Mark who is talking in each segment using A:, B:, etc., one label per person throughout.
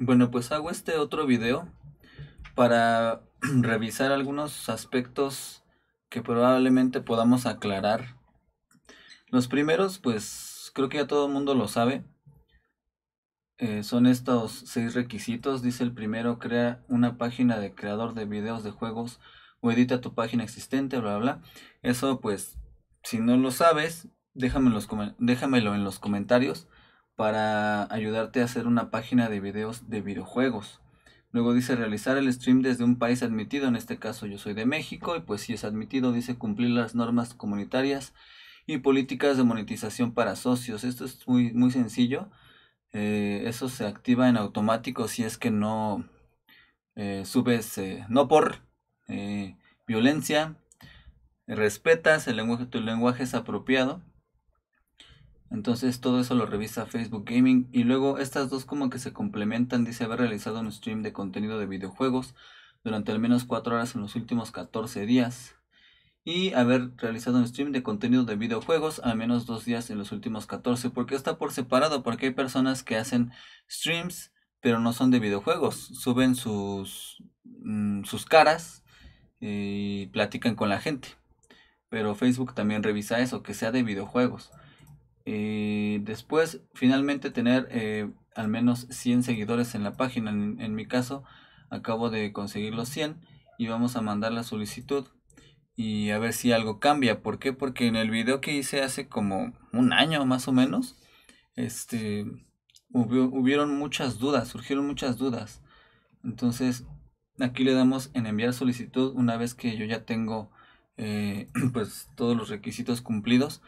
A: Bueno, pues hago este otro video para revisar algunos aspectos que probablemente podamos aclarar. Los primeros, pues creo que ya todo el mundo lo sabe. Eh, son estos seis requisitos. Dice el primero, crea una página de creador de videos de juegos o edita tu página existente, bla, bla, bla. Eso pues, si no lo sabes, déjamelo en los comentarios para ayudarte a hacer una página de videos de videojuegos. Luego dice realizar el stream desde un país admitido, en este caso yo soy de México y pues si es admitido dice cumplir las normas comunitarias y políticas de monetización para socios. Esto es muy, muy sencillo. Eh, eso se activa en automático si es que no eh, subes, eh, no por violencia, respetas, el lenguaje, tu lenguaje es apropiado entonces todo eso lo revisa Facebook Gaming y luego estas dos como que se complementan, dice haber realizado un stream de contenido de videojuegos durante al menos 4 horas en los últimos 14 días y haber realizado un stream de contenido de videojuegos al menos 2 días en los últimos 14, porque está por separado, porque hay personas que hacen streams pero no son de videojuegos, suben sus, mm, sus caras y platican con la gente. Pero Facebook también revisa eso, que sea de videojuegos. Y eh, después, finalmente, tener eh, al menos 100 seguidores en la página. En, mi caso, acabo de conseguir los 100 y vamos a mandar la solicitud y a ver si algo cambia. ¿Por qué? Porque en el video que hice hace como un año más o menos, este, hubieron muchas dudas, surgieron muchas dudas. Entonces, aquí le damos en enviar solicitud una vez que yo ya tengo eh, pues todos los requisitos cumplidos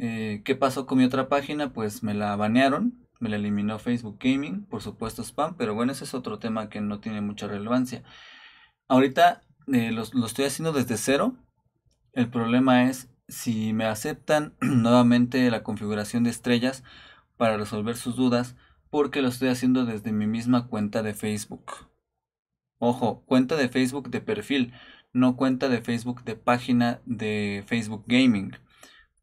A: eh, ¿Qué pasó con mi otra página? Pues me la banearon, me la eliminó Facebook Gaming, por supuesto spam, pero bueno, ese es otro tema que no tiene mucha relevancia. Ahorita eh, lo estoy haciendo desde cero. El problema es si me aceptan nuevamente la configuración de estrellas para resolver sus dudas, porque lo estoy haciendo desde mi misma cuenta de Facebook. Ojo, cuenta de Facebook de perfil, no cuenta de Facebook de página de Facebook Gaming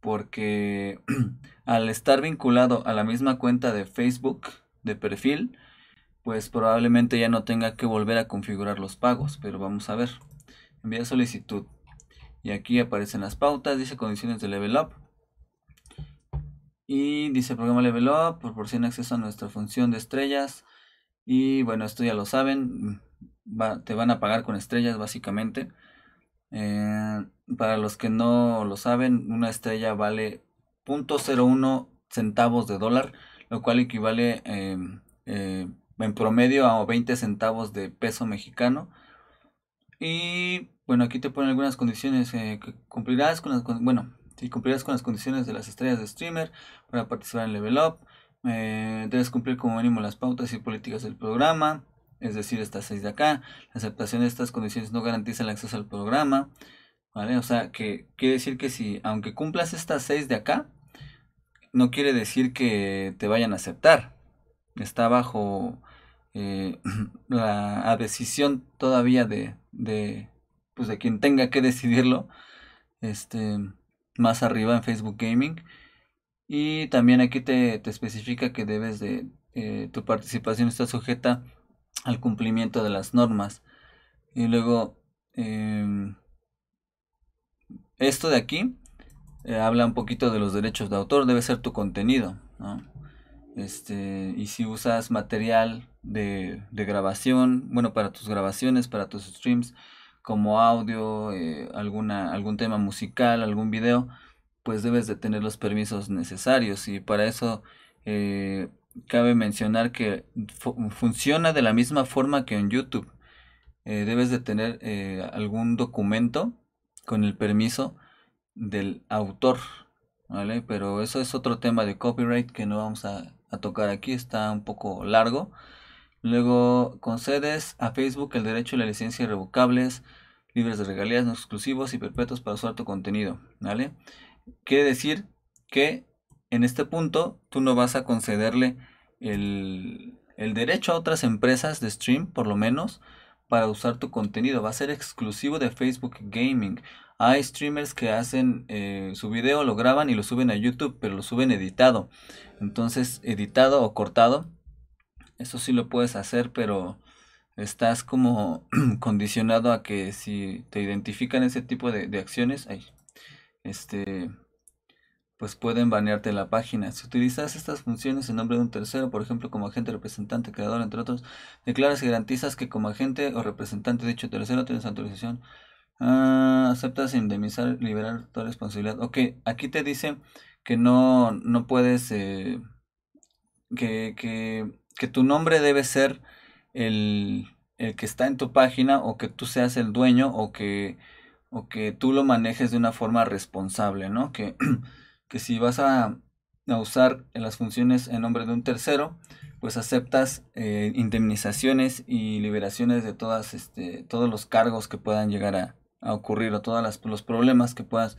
A: porque al estar vinculado a la misma cuenta de Facebook de perfil, pues probablemente ya no tenga que volver a configurar los pagos, pero vamos a ver. Envía solicitud. Y aquí aparecen las pautas, dice condiciones de level up. Y dice programa level up, proporciona acceso a nuestra función de estrellas. Y bueno, esto ya lo saben, te van a pagar con estrellas básicamente. Eh, para los que no lo saben, una estrella vale 0.01 centavos de dólar, lo cual equivale eh, eh, en promedio a 20 centavos de peso mexicano. Y bueno, aquí te ponen algunas condiciones que con las bueno, si cumplirás con las condiciones de las estrellas de streamer para participar en Level Up, debes cumplir como mínimo las pautas y políticas del programa es decir, estas seis de acá. La aceptación de estas condiciones no garantiza el acceso al programa, ¿vale? O sea, que quiere decir que si, aunque cumplas estas seis de acá, no quiere decir que te vayan a aceptar. Está bajo eh, la, decisión todavía de, de, pues de quien tenga que decidirlo. Este, más arriba en Facebook Gaming. Y también aquí te, especifica que debes de... Eh, tu participación está sujeta al cumplimiento de las normas. Y luego, em, esto de aquí eh, habla un poquito de los derechos de autor, debe ser tu contenido. Este, y si usas material de, grabación, bueno, para tus grabaciones, para tus streams, como audio, eh, alguna, algún tema musical, algún video, pues debes de tener los permisos necesarios. Y para eso eh, cabe mencionar que funciona de la misma forma que en YouTube. Eh, debes de tener eh, algún documento con el permiso del autor, ¿vale? Pero eso es otro tema de copyright que no vamos a, tocar aquí, está un poco largo. Luego concedes a Facebook el derecho a la licencia irrevocables, libres de regalías no exclusivos y perpetuos para usar tu contenido, ¿vale? Quiere decir que en este punto tú no vas a concederle el, derecho a otras empresas de stream, por lo menos, para usar tu contenido. Va a ser exclusivo de Facebook Gaming. Hay streamers que hacen eh, su video, lo graban y lo suben a YouTube, pero lo suben editado. Entonces, editado o cortado, eso sí lo puedes hacer, pero estás como condicionado a que si te identifican ese tipo de, acciones, este, pues pueden banearte la página. Si utilizas estas funciones en nombre de un tercero, por ejemplo como agente, representante, creador, entre otros, declaras y garantizas que como agente o representante de dicho tercero tienes autorización. Ah, aceptas indemnizar, liberar toda responsabilidad. Ok, aquí te dice que no, no puedes, eh, que, que, que tu nombre debe ser el, el que está en tu página o que tú seas el dueño o que, o que tú lo manejes de una forma responsable, ¿no? Que que si vas a, usar las funciones en nombre de un tercero, pues aceptas eh, indemnizaciones y liberaciones de todas, este, todos los cargos que puedan llegar a, ocurrir o todos los problemas que puedas,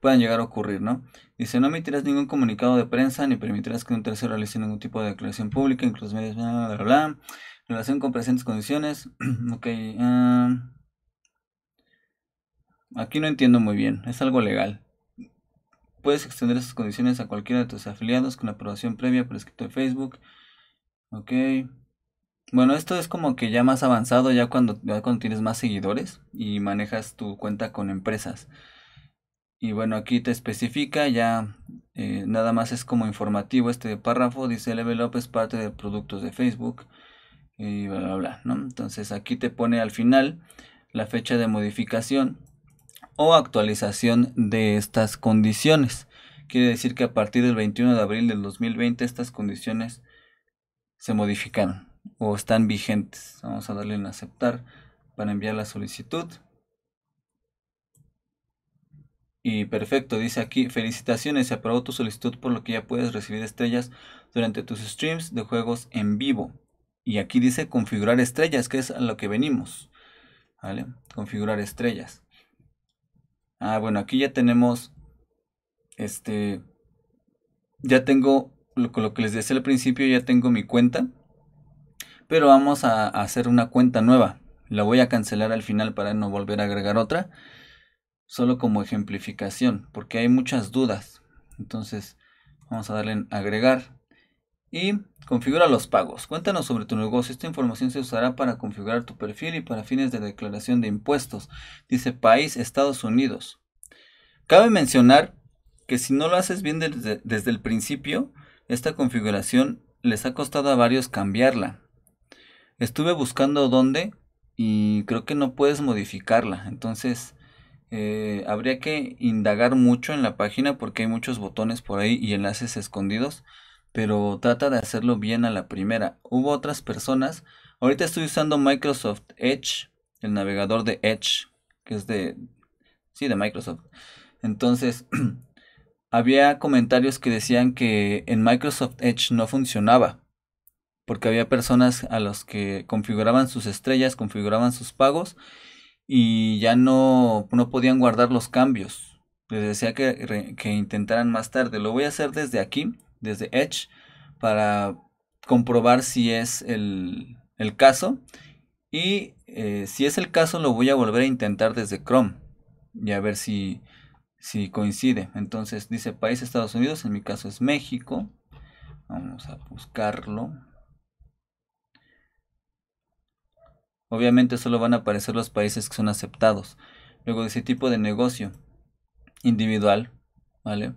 A: puedan llegar a ocurrir, ¿no? Dice, no emitirás ningún comunicado de prensa ni permitirás que un tercero realice ningún tipo de declaración pública, incluso medios, bla, relación con presentes condiciones, ok, ah, aquí no entiendo muy bien, es algo legal. Puedes extender estas condiciones a cualquiera de tus afiliados con aprobación previa por escrito de Facebook. Ok. Bueno, esto es como que ya más avanzado, ya cuando, ya tienes más seguidores y manejas tu cuenta con empresas. Y bueno, aquí te especifica, ya eh, nada más es como informativo este párrafo, dice Level Up es parte de productos de Facebook y bla, bla, bla, Entonces aquí te pone al final la fecha de modificación o actualización de estas condiciones. Quiere decir que a partir del 21 de abril del 2020 estas condiciones se modificaron o están vigentes. Vamos a darle en aceptar para enviar la solicitud. Y perfecto, dice aquí, felicitaciones, se aprobó tu solicitud por lo que ya puedes recibir estrellas durante tus streams de juegos en vivo. Y aquí dice configurar estrellas, que es a lo que venimos. ¿Vale? Configurar estrellas. Ah, bueno, aquí ya tenemos, este, ya tengo, lo, lo que les decía al principio, ya tengo mi cuenta. Pero vamos a hacer una cuenta nueva. La voy a cancelar al final para no volver a agregar otra. Solo como ejemplificación, porque hay muchas dudas. Entonces, vamos a darle en agregar. Y configura los pagos. Cuéntanos sobre tu negocio. Esta información se usará para configurar tu perfil y para fines de declaración de impuestos. Dice país Estados Unidos. Cabe mencionar que si no lo haces bien desde, el principio, esta configuración les ha costado a varios cambiarla. Estuve buscando dónde y creo que no puedes modificarla. Entonces, eh, habría que indagar mucho en la página porque hay muchos botones por ahí y enlaces escondidos pero trata de hacerlo bien a la primera. Hubo otras personas. Ahorita estoy usando Microsoft Edge, el navegador de Edge, que es de... Sí, de Microsoft. Entonces, había comentarios que decían que en Microsoft Edge no funcionaba, porque había personas a los que configuraban sus estrellas, configuraban sus pagos y ya no, no podían guardar los cambios. Les decía que intentaran más tarde. Lo voy a hacer desde aquí desde Edge para comprobar si es el, caso. Y eh, si es el caso, lo voy a volver a intentar desde Chrome y a ver si, coincide. Entonces dice país Estados Unidos, en mi caso es México. Vamos a buscarlo. Obviamente solo van a aparecer los países que son aceptados. Luego dice tipo de negocio individual, ¿vale?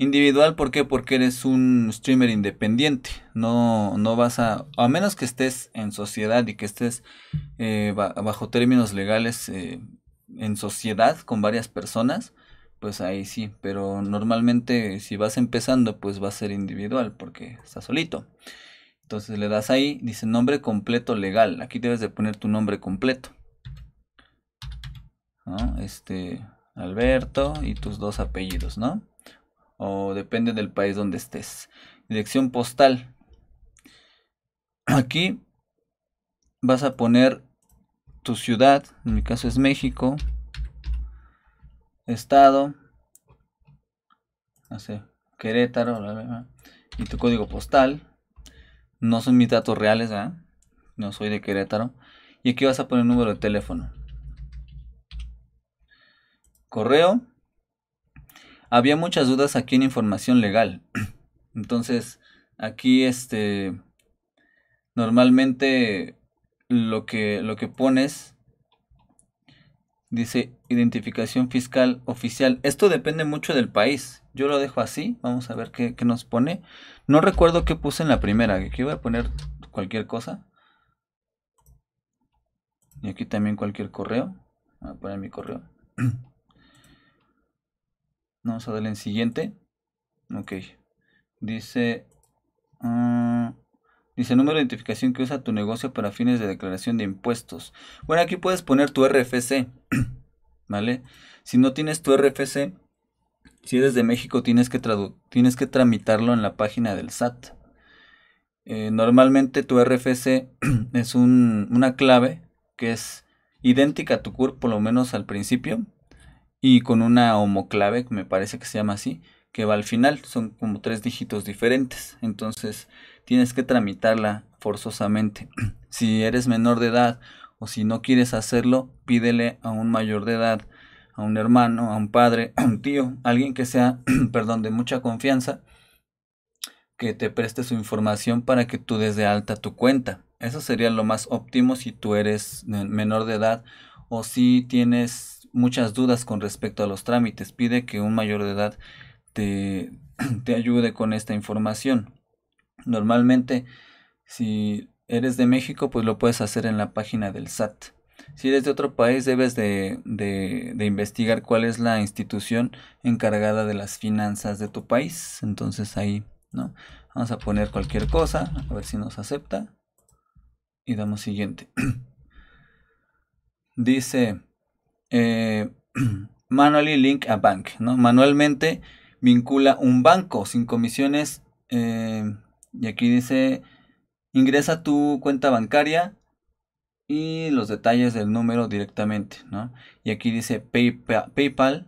A: Individual, ¿por qué? Porque eres un streamer independiente. No, no vas a. A menos que estés en sociedad y que estés eh, bajo términos legales eh, en sociedad con varias personas, pues ahí sí. Pero normalmente, si vas empezando, pues va a ser individual porque estás solito. Entonces le das ahí, dice nombre completo legal. Aquí debes de poner tu nombre completo. Este, Alberto y tus dos apellidos, ¿no? o depende del país donde estés. Dirección postal. Aquí vas a poner tu ciudad, en mi caso es México, estado, no Querétaro, y tu código postal. No son mis datos reales, no soy de Querétaro. Y aquí vas a poner el número de teléfono. Correo, había muchas dudas aquí en información legal. Entonces, aquí este normalmente lo que lo que pones dice identificación fiscal oficial. Esto depende mucho del país. Yo lo dejo así, vamos a ver qué, nos pone. No recuerdo qué puse en la primera, Aquí voy a poner cualquier cosa. Y aquí también cualquier correo. Voy a poner mi correo. Vamos a darle en siguiente. Ok. Dice... Ah, dice número de identificación que usa tu negocio para fines de declaración de impuestos. Bueno, aquí puedes poner tu RFC. ¿Vale? Si no tienes tu RFC, si eres de México tienes que, tienes que tramitarlo en la página del SAT. Eh, normalmente tu RFC es una clave que es idéntica a tu CURP, por lo menos al principio, y con una homoclave, me parece que se llama así, que va al final, son como tres dígitos diferentes, entonces tienes que tramitarla forzosamente. Si eres menor de edad o si no quieres hacerlo, pídele a un mayor de edad, a un hermano, a un padre, a un tío, alguien que sea, perdón, de mucha confianza, que te preste su información para que tú des de alta tu cuenta. Eso sería lo más óptimo si tú eres eh, menor de edad o si tienes muchas dudas con respecto a los trámites. Pide que un mayor de edad te, ayude con esta información. Normalmente, si eres de México, pues lo puedes hacer en la página del SAT. Si eres de otro país, debes de, de, investigar cuál es la institución encargada de las finanzas de tu país. Entonces ahí, ¿no? Vamos a poner cualquier cosa, a ver si nos acepta. Y damos siguiente. Dice, eh, manually link a bank, ¿no? Manualmente vincula un banco sin comisiones. Eh, y aquí dice, ingresa tu cuenta bancaria y los detalles del número directamente, ¿no? Y aquí dice PayPal,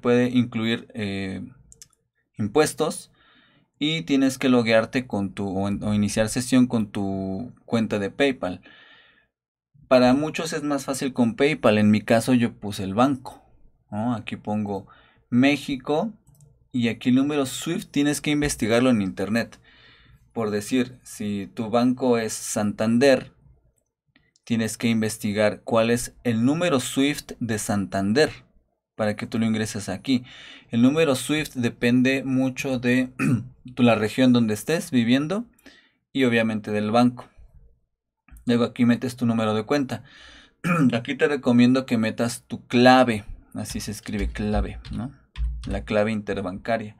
A: Puede incluir eh, impuestos y tienes que loguearte con tu o iniciar sesión con tu cuenta de PayPal. Para muchos es más fácil con PayPal. En mi caso yo puse el banco. Aquí pongo México y aquí el número SWIFT tienes que investigarlo en internet. Por decir, si tu banco es Santander, tienes que investigar cuál es el número SWIFT de Santander para que tú lo ingreses aquí. El número SWIFT depende mucho de la región donde estés viviendo y obviamente del banco. Luego aquí metes tu número de cuenta. aquí te recomiendo que metas tu clave. Así se escribe clave, ¿no? La clave interbancaria.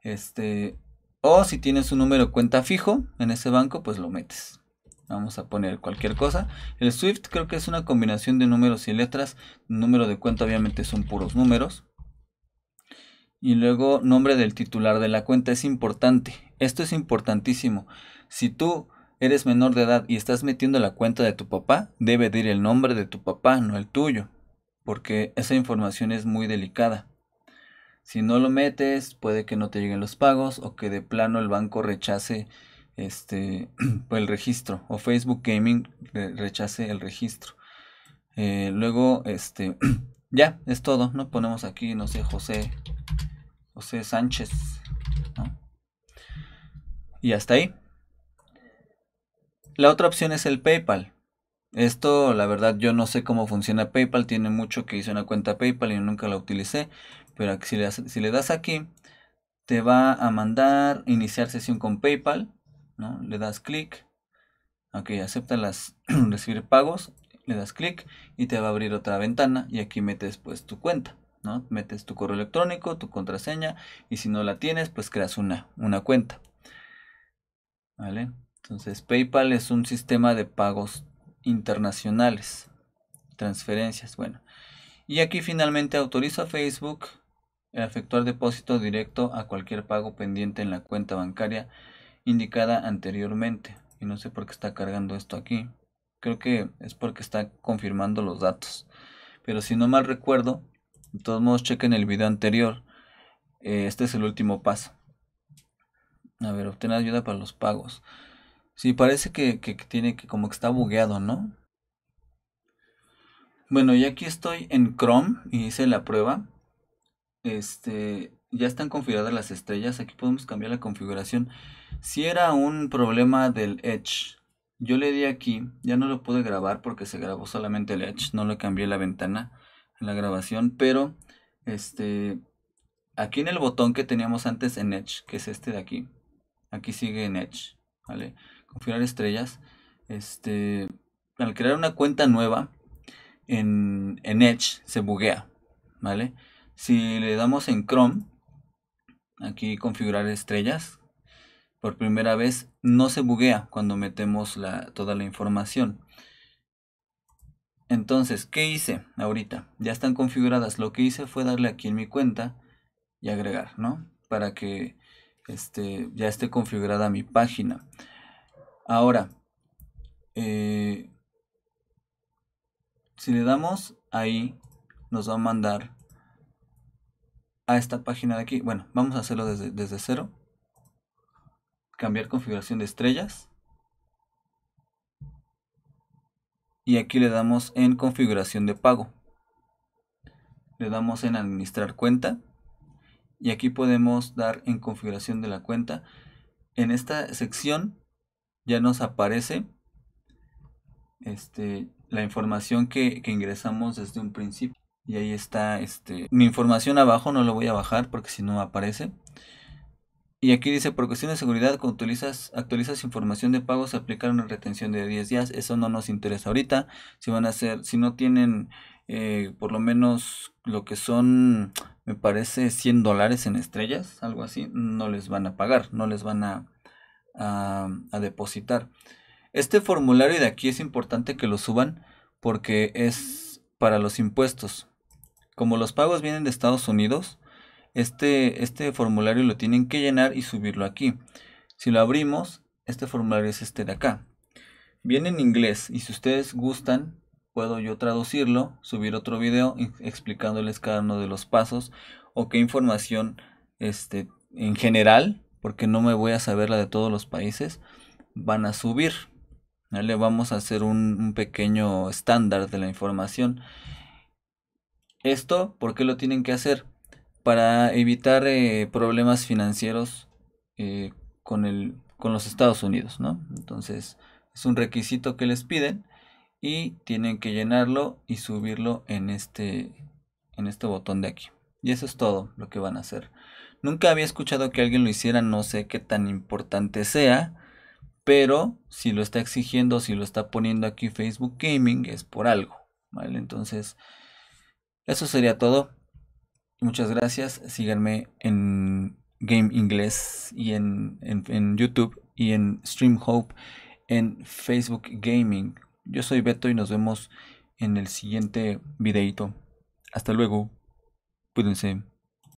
A: Este. O si tienes un número de cuenta fijo en ese banco, pues lo metes. Vamos a poner cualquier cosa. El Swift creo que es una combinación de números y letras. número de cuenta obviamente son puros números. Y luego nombre del titular de la cuenta es importante. Esto es importantísimo. Si tú eres menor de edad y estás metiendo la cuenta de tu papá, debe decir el nombre de tu papá, no el tuyo, porque esa información es muy delicada. Si no lo metes, puede que no te lleguen los pagos o que de plano el banco rechace este el registro o Facebook Gaming rechace el registro. Eh, luego, este, ya es todo. No ponemos aquí, no sé, José, José Sánchez. Y hasta ahí. La otra opción es el PayPal. Esto, la verdad, yo no sé cómo funciona PayPal. Tiene mucho que hice una cuenta PayPal y nunca la utilicé. Pero si le, das aquí, te va a mandar iniciar sesión con PayPal. ¿no? Le das clic. Ok, acepta las recibir pagos. Le das clic y te va a abrir otra ventana. Y aquí metes pues tu cuenta. ¿no? Metes tu correo electrónico, tu contraseña. Y si no la tienes, pues creas una, una cuenta. ¿Vale? Entonces, PayPal es un sistema de pagos internacionales, transferencias, bueno. Y aquí finalmente autoriza a Facebook a efectuar depósito directo a cualquier pago pendiente en la cuenta bancaria indicada anteriormente. Y no sé por qué está cargando esto aquí. Creo que es porque está confirmando los datos. Pero si no mal recuerdo, de todos modos chequen el video anterior. Eh, este es el último paso. A ver, obtener ayuda para los pagos. Sí, parece que, que, tiene que como que está bugueado, ¿no? Bueno, y aquí estoy en Chrome y hice la prueba. Este, ya están configuradas las estrellas. Aquí podemos cambiar la configuración. Si era un problema del Edge, yo le di aquí. Ya no lo pude grabar porque se grabó solamente el Edge. No le cambié la ventana en la grabación. Pero, este, aquí en el botón que teníamos antes en Edge, que es este de aquí. Aquí sigue en Edge, ¿vale? configurar estrellas, este, al crear una cuenta nueva en, Edge se buguea, ¿vale? Si le damos en Chrome, aquí configurar estrellas, por primera vez no se buguea cuando metemos la, toda la información. Entonces, ¿qué hice ahorita? Ya están configuradas. Lo que hice fue darle aquí en mi cuenta y agregar, ¿no? Para que este, ya esté configurada mi página. Ahora, eh, si le damos ahí, nos va a mandar a esta página de aquí. Bueno, vamos a hacerlo desde, desde cero. Cambiar configuración de estrellas. Y aquí le damos en configuración de pago. Le damos en administrar cuenta. Y aquí podemos dar en configuración de la cuenta. En esta sección ya nos aparece este, la información que, ingresamos desde un principio. Y ahí está este, mi información abajo, no lo voy a bajar porque si no aparece. Y aquí dice, por cuestión de seguridad, cuando actualizas información de pago, se aplica una retención de 10 días. Eso no nos interesa ahorita. Si van a hacer, si no tienen eh, por lo menos lo que son, me parece, 100 dólares en estrellas, algo así, no les van a pagar, no les van a a, depositar. Este formulario de aquí es importante que lo suban porque es para los impuestos. Como los pagos vienen de Estados Unidos, este, este formulario lo tienen que llenar y subirlo aquí. Si lo abrimos, este formulario es este de acá. Viene en inglés y si ustedes gustan, puedo yo traducirlo, subir otro video explicándoles cada uno de los pasos o qué información este, en general porque no me voy a saber la de todos los países, van a subir. Le Vamos a hacer un, pequeño estándar de la información. Esto, ¿por qué lo tienen que hacer? Para evitar eh, problemas financieros eh, con, el, con los Estados Unidos, ¿no? Entonces, es un requisito que les piden y tienen que llenarlo y subirlo en este, en este botón de aquí. Y eso es todo lo que van a hacer. Nunca había escuchado que alguien lo hiciera, no sé qué tan importante sea, pero si lo está exigiendo, si lo está poniendo aquí Facebook Gaming, es por algo, ¿vale? Entonces, eso sería todo. Muchas gracias. Síganme en Game Inglés y en, en YouTube y en Stream Hope en Facebook Gaming. Yo soy Beto y nos vemos en el siguiente videito. Hasta luego. the same